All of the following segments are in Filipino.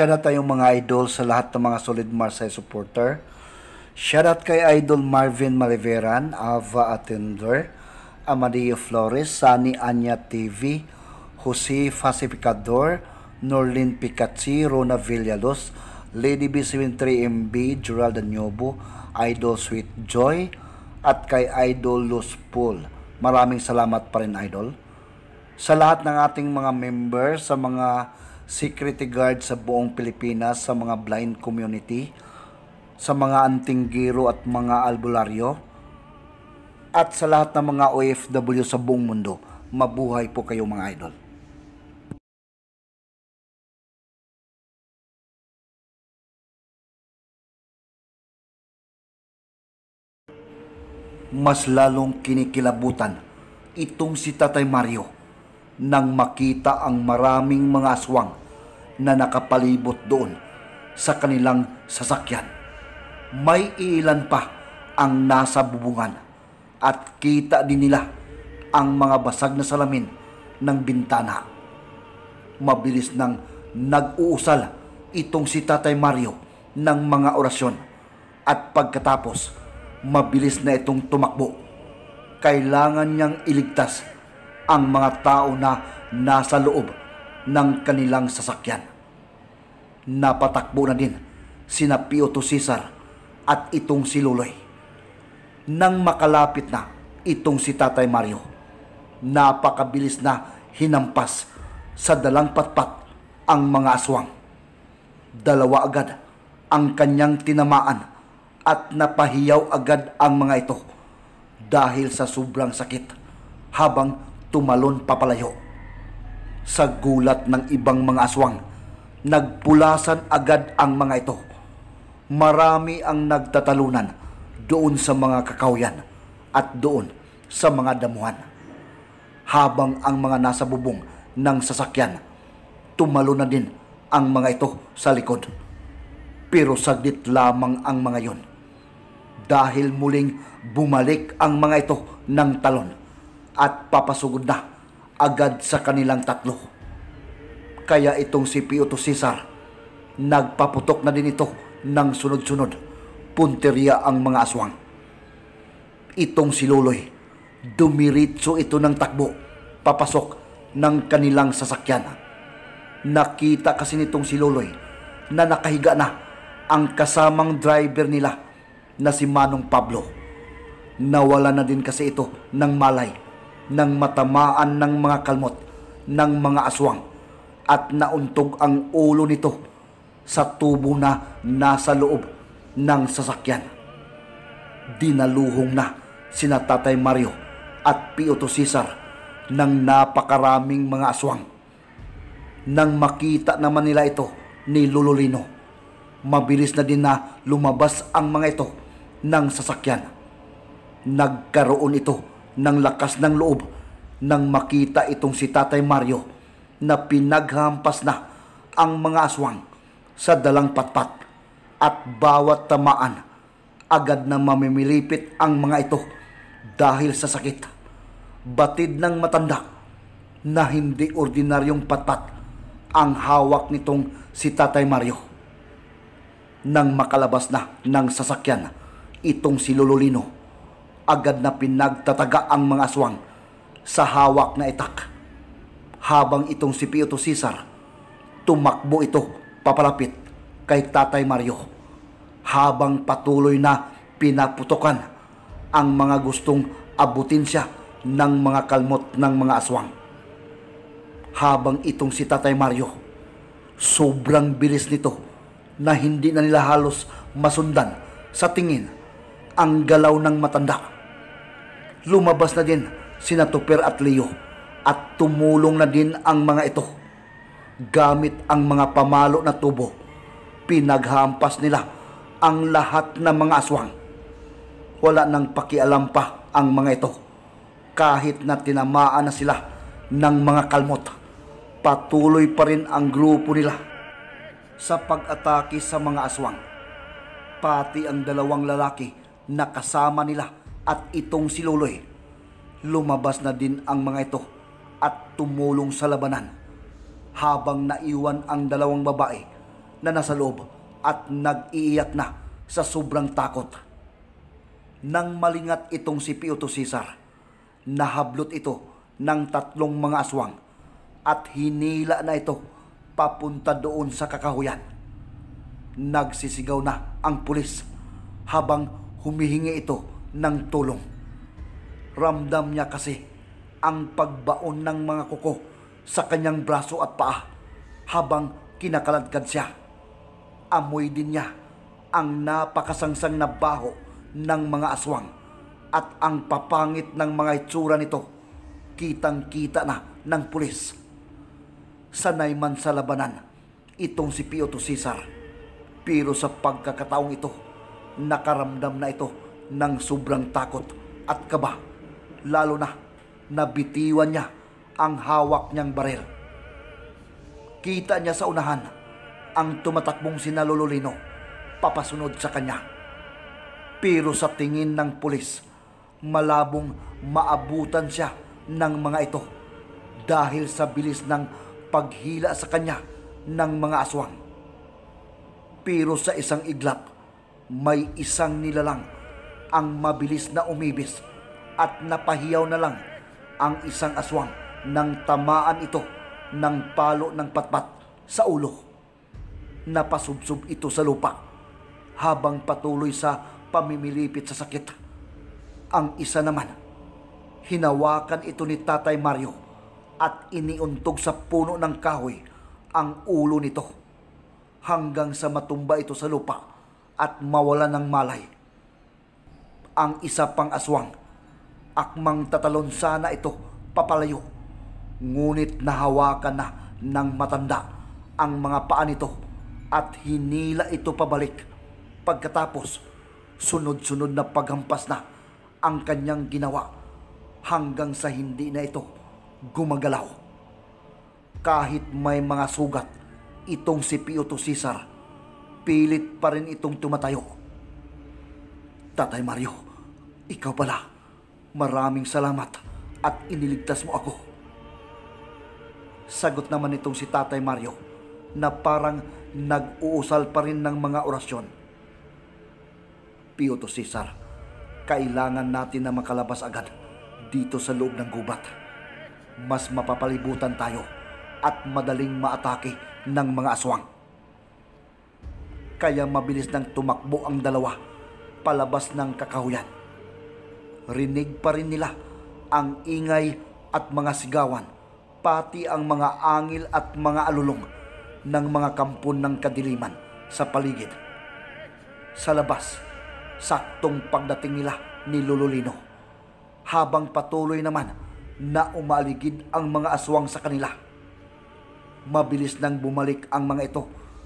Shout out tayong mga idol sa lahat ng mga solid Marseille supporter. Shout out kay Idol Marvin Maliveran, Ava Attender, Amadeo Flores, Sunny Anya TV, Jose Pacificador, Norlin Picazzi, Rona Villalos, Lady B73MB, Gerald Danyobo, Idol Sweet Joy, at kay Idol Luz Pool. Maraming salamat pa rin, Idol. Sa lahat ng ating mga member, sa mga security guard sa buong Pilipinas sa mga blind community, sa mga antinggiro at mga albularyo, at sa lahat ng mga OFW sa buong mundo. Mabuhay po kayo mga idol. Mas lalong kinikilabutan itong si Tatay Mario nang makita ang maraming mga aswang na nakapalibot doon sa kanilang sasakyan. May ilan pa ang nasa bubungan at kita din nila ang mga basag na salamin ng bintana. Mabilis nang nag-uusal itong si Tatay Mario ng mga orasyon at pagkatapos mabilis na itong tumakbo. Kailangan niyang iligtas ang mga tao na nasa loob ng kanilang sasakyan. Napatakbo na din sina Pioto Cesar at itong si Luloy. Nang makalapit na itong si Tatay Mario, napakabilis na hinampas sa dalang patpat ang mga aswang. Dalawa agad ang kanyang tinamaan at napahiyaw agad ang mga ito dahil sa sobrang sakit habang tumalon papalayo. Sa gulat ng ibang mga aswang, nagpulasan agad ang mga ito. Marami ang nagtatalunan doon sa mga kakawyan at doon sa mga damuhan. Habang ang mga nasa bubong ng sasakyan, tumalo na din ang mga ito sa likod. Pero saglit lamang ang mga yon. Dahil muling bumalik ang mga ito ng talon at papasugod na agad sa kanilang tatlo. Kaya itong si Pio to Cesar, nagpaputok na din ito ng sunod-sunod punteriya ang mga aswang. Itong si Luloy, dumiritso ito ng takbo papasok ng kanilang sasakyan. Nakita kasi nitong si Luloy na nakahiga na ang kasamang driver nila na si Manong Pablo. Nawala na din kasi ito ng malay nang matamaan ng mga kalmot ng mga aswang at nauntog ang ulo nito sa tubo na nasa loob ng sasakyan. Dinaluhong na sina Tatay Mario at Pio to Cesar ng napakaraming mga aswang. Nang makita naman nila ito ni Lulolino, mabilis na din na lumabas ang mga ito ng sasakyan. Nagkaroon ito ng lakas ng loob nang makita itong si Tatay Mario na pinaghampas na ang mga aswang sa dalang patpat at bawat tamaan agad na mamimilipit ang mga ito dahil sa sakit. Batid ng matanda na hindi ordinaryong patpat ang hawak nitong si Tatay Mario. Nang makalabas na ng sasakyan itong si Lololino agad na pinagtataga ang mga aswang sa hawak na itak. Habang itong si Pio to Cesar, tumakbo ito papalapit kay Tatay Mario habang patuloy na pinaputokan ang mga gustong abutin siya ng mga kalmot ng mga aswang. Habang itong si Tatay Mario, sobrang bilis nito na hindi na nila halos masundan sa tingin ang galaw ng matanda lumabas na din sina Tuper at Leo at tumulong na din ang mga ito. Gamit ang mga pamalo na tubo, pinaghampas nila ang lahat ng mga aswang. Wala nang pakialam pa ang mga ito kahit na tinamaan na sila ng mga kalmot. Patuloy pa rin ang grupo nila sa pag-atake sa mga aswang. Pati ang dalawang lalaki na kasama nila at itong si Loloy. Eh, lumabas na din ang mga ito at tumulong sa labanan habang naiwan ang dalawang babae na nasa loob at nag-iiyak na sa sobrang takot. Nang malingat itong si Pioto Cesar, nahablot ito ng tatlong mga aswang at hinila na ito papunta doon sa kakahuyan. Nagsisigaw na ang pulis habang humihingi ito ng tulong. Ramdam niya kasi ang pagbaon ng mga kuko sa kanyang braso at paa habang kinakaladkad siya. Amoy din niya ang napakasangsang na baho ng mga aswang at ang papangit ng mga itsura nito kitang-kita na ng pulis. Sanay man sa labanan itong si Pio to Cesar. Pero sa pagkakataong ito, nakaramdam na ito ng sobrang takot at kaba. Lalo na nabitiwan niya ang hawak niyang baril. Kita niya sa unahan ang tumatakbong sinalululino papasunod sa kanya. Pero sa tingin ng pulis, malabong maabutan siya ng mga ito dahil sa bilis ng paghila sa kanya ng mga aswang. Pero sa isang iglap, may isang nilalang ang mabilis na umibis at napahiyaw na lang ang isang aswang nang tamaan ito ng palo ng patpat sa ulo. Napasubsob ito sa lupa habang patuloy sa pamimilipit sa sakit. Ang isa naman, hinawakan ito ni Tatay Mario at iniuntog sa puno ng kahoy ang ulo nito hanggang sa matumba ito sa lupa at mawala ng malay ang isa pang aswang. Akmang tatalon sana ito papalayo. Ngunit nahawakan na ng matanda ang mga paa nito at hinila ito pabalik. Pagkatapos, sunod-sunod na paghampas na ang kanyang ginawa hanggang sa hindi na ito gumagalaw. Kahit may mga sugat, itong si Pio to Cesar, pilit pa rin itong tumatayo. Tatay Mario, ikaw pala. Maraming salamat at iniligtas mo ako. Sagot naman itong si Tatay Mario na parang nag-uusal pa rin ng mga orasyon. Pio to Cesar, kailangan natin na makalabas agad dito sa loob ng gubat. Mas mapapalibutan tayo at madaling maatake ng mga aswang. Kaya mabilis nang tumakbo ang dalawa palabas ng kakahuyan rinig pa rin nila ang ingay at mga sigawan, pati ang mga angil at mga alulong ng mga kampon ng kadiliman sa paligid. Sa labas, saktong pagdating nila ni Lululino, habang patuloy naman na umaligid ang mga aswang sa kanila. Mabilis nang bumalik ang mga ito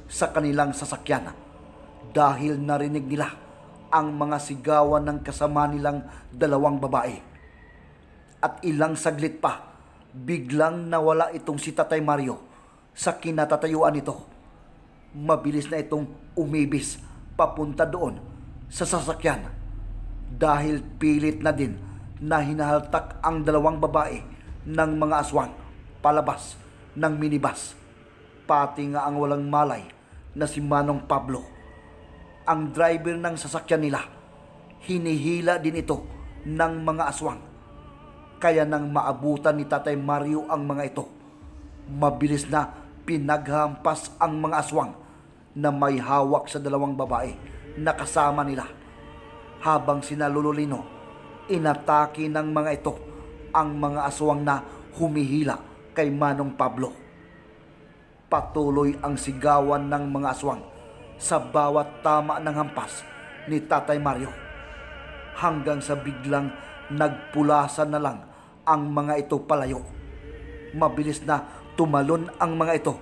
sa kanilang sasakyan dahil narinig nila ang mga sigawan ng kasama nilang dalawang babae. At ilang saglit pa, biglang nawala itong si Tatay Mario sa kinatatayuan nito. Mabilis na itong umibis papunta doon sa sasakyan dahil pilit na din na hinahaltak ang dalawang babae ng mga aswang palabas ng minibas. Pati nga ang walang malay na si Manong Pablo ang driver ng sasakyan nila. Hinihila din ito ng mga aswang. Kaya nang maabutan ni Tatay Mario ang mga ito, mabilis na pinaghampas ang mga aswang na may hawak sa dalawang babae na kasama nila. Habang sinalulolino, Lululino, inatake ng mga ito ang mga aswang na humihila kay Manong Pablo. Patuloy ang sigawan ng mga aswang sa bawat tama ng hampas ni Tatay Mario hanggang sa biglang nagpulasan na lang ang mga ito palayo. Mabilis na tumalon ang mga ito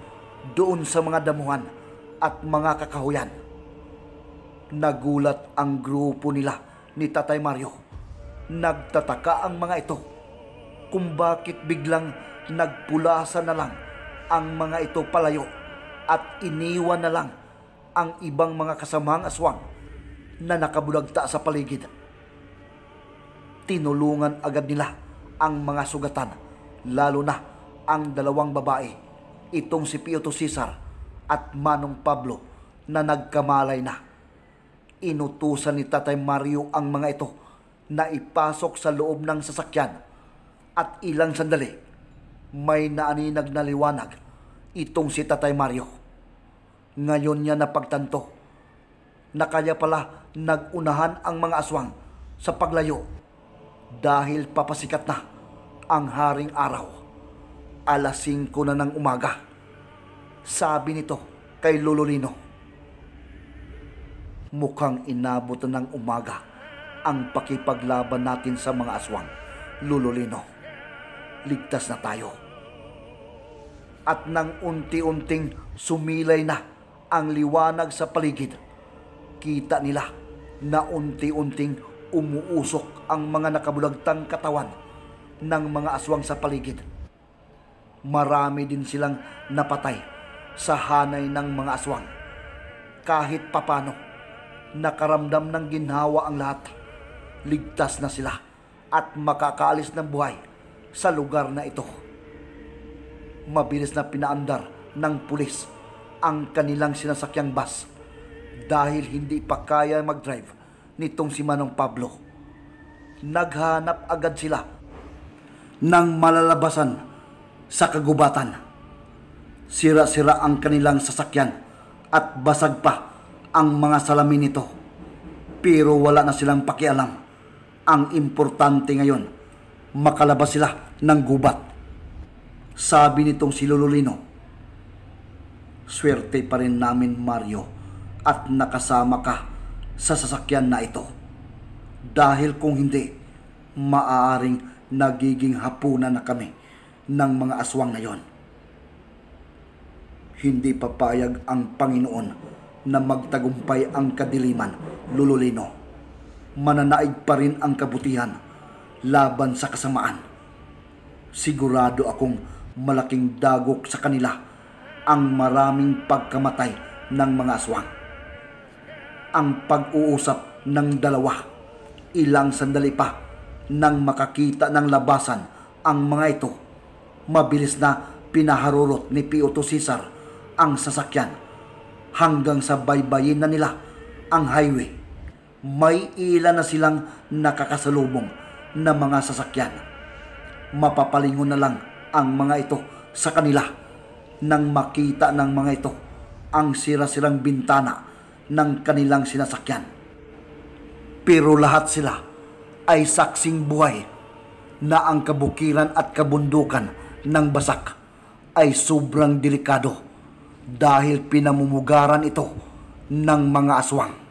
doon sa mga damuhan at mga kakahuyan. Nagulat ang grupo nila ni Tatay Mario. Nagtataka ang mga ito kung bakit biglang nagpulasan na lang ang mga ito palayo at iniwan na lang ang ibang mga kasamang aswang na nakabulagta sa paligid. Tinulungan agad nila ang mga sugatan, lalo na ang dalawang babae, itong si Pioto Cesar at Manong Pablo na nagkamalay na. Inutusan ni Tatay Mario ang mga ito na ipasok sa loob ng sasakyan at ilang sandali may naaninag na liwanag itong si Tatay Mario ngayon niya napagtanto na kaya pala nagunahan ang mga aswang sa paglayo dahil papasikat na ang haring araw. Alas 5 na ng umaga. Sabi nito kay Lololino. Mukhang inabot na ng umaga ang pakipaglaban natin sa mga aswang. Lololino, ligtas na tayo. At nang unti-unting sumilay na ang liwanag sa paligid. Kita nila na unti-unting umuusok ang mga nakabulagtang katawan ng mga aswang sa paligid. Marami din silang napatay sa hanay ng mga aswang. Kahit papano, nakaramdam ng ginhawa ang lahat. Ligtas na sila at makakaalis ng buhay sa lugar na ito. Mabilis na pinaandar ng pulis ang kanilang sinasakyang bus dahil hindi pa kaya mag-drive nitong si Manong Pablo. Naghanap agad sila ng malalabasan sa kagubatan. Sira-sira ang kanilang sasakyan at basag pa ang mga salamin nito. Pero wala na silang pakialam. Ang importante ngayon, makalabas sila ng gubat. Sabi nitong si Lululino, Swerte pa rin namin Mario at nakasama ka sa sasakyan na ito. Dahil kung hindi, maaaring nagiging hapunan na kami ng mga aswang na yon. Hindi papayag ang Panginoon na magtagumpay ang kadiliman, lululino. Mananaig pa rin ang kabutihan laban sa kasamaan. Sigurado akong malaking dagok sa kanila ang maraming pagkamatay ng mga aswang. Ang pag-uusap ng dalawa, ilang sandali pa nang makakita ng labasan ang mga ito, mabilis na pinaharurot ni Pio to Cesar ang sasakyan hanggang sa baybayin na nila ang highway. May ilan na silang nakakasalubong na mga sasakyan. Mapapalingon na lang ang mga ito sa kanila nang makita ng mga ito ang sira-sirang bintana ng kanilang sinasakyan. Pero lahat sila ay saksing buhay na ang kabukiran at kabundukan ng basak ay sobrang delikado dahil pinamumugaran ito ng mga aswang.